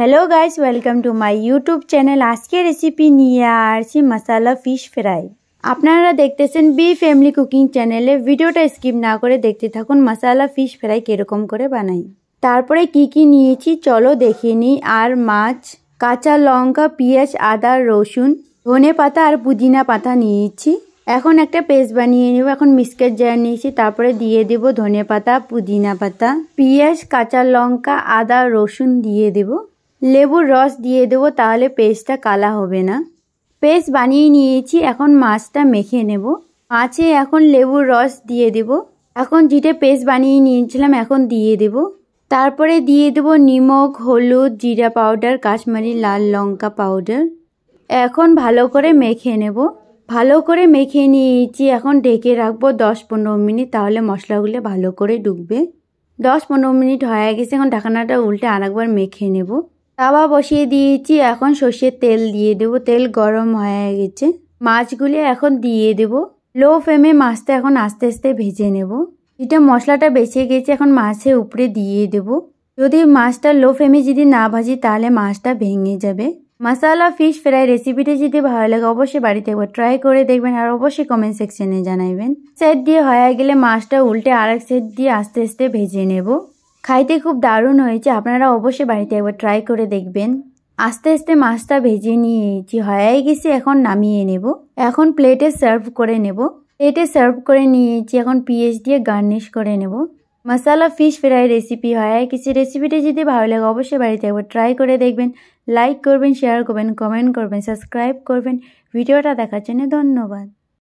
hello guys welcome to my YouTube channel আজকে recipe নিয়ে আসছি মশালা ফিশ ফ্রাই আপনারা দেখতেছেন বি ফ্যামিলি কুকিং চ্যানেলে ভিডিওটা স্কিপ না করে দেখতে থাকুন মশালা ফিশ ফ্রাই কীরকম করে বানাই তারপরে কি কি নিয়েছি চলো দেখে নিই আর মাছ কাঁচা লঙ্কা পেঁয়াজ আদা রসুন ধনে পাতা আর পুদিনা পাতা নিয়েছি এখন একটা পেস্ট বানিয়ে নেব এখন মিক্সচার জার নিয়েছি তারপরে দিয়ে দেব ধনে পাতা পুদিনা পাতা পেঁয়াজ কাঁচা লঙ্কা আদা রসুন দিয়ে দেবো লেবুর রস দিয়ে দেবো তাহলে পেস্টটা কালা হবে না পেস্ট বানিয়ে নিয়েছি এখন মাছটা মেখে নেব মাছে এখন লেবুর রস দিয়ে দেব এখন যেটা পেস্ট বানিয়ে নিয়েছিলাম এখন দিয়ে দেব তারপরে দিয়ে দেব নিমক হলুদ জিরা পাউডার কাশ্মীরি লাল লঙ্কা পাউডার এখন ভালো করে মেখে নেব ভালো করে মেখে নিয়েছি এখন ঢেকে রাখবো দশ পনেরো মিনিট তাহলে মশলাগুলো ভালো করে ডুববে দশ পনেরো মিনিট হয়ে গেছে এখন ঢাকানাটা উল্টে আরেকবার মেখে নেব তাওয়া বসিয়ে দিয়েছি এখন সর্ষের তেল দিয়ে দেব তেল গরম হয়ে গেছে মাছগুলি এখন দিয়ে দেব লো ফ্লেমে মাছটা এখন আস্তে আস্তে ভেজে নেব এটা মশলাটা বেঁচে গেছে এখন মাছের উপরে দিয়ে দেব যদি মাছটা লো ফ্লেমে যদি না ভাজি তাহলে মাছটা ভেঙে যাবে মশালা ফিশ ফ্রাই রেসিপিটি যদি ভালো লাগে অবশ্যই বাড়িতে একবার ট্রাই করে দেখবেন আর অবশ্যই কমেন্ট সেকশনে জানাবেন সেট দিয়ে হয়ে গেলে মাছটা উল্টে আরেক সেট দিয়ে আস্তে আস্তে ভেজে নেব খাইতে খুব দারুণ হয়েছে আপনারা অবশ্যই বাড়িতে একবার ট্রাই করে দেখবেন আস্তে আস্তে মাছটা ভেজে নিয়েছি হয়ে গেছে এখন নামিয়ে নেব এখন প্লেটে সার্ভ করে নেব প্লেটে সার্ভ করে নিয়েছি এখন পিএস দিয়ে গার্নিশ করে নেব মশালা ফিশ ফ্রাই রেসিপি হয় কিছু রেসিপিটি যদি ভালো লাগে অবশ্যই বাড়িতে একবার ট্রাই করে দেখবেন লাইক করবেন শেয়ার করবেন কমেন্ট করবেন সাবস্ক্রাইব করবেন ভিডিওটা দেখার জন্য ধন্যবাদ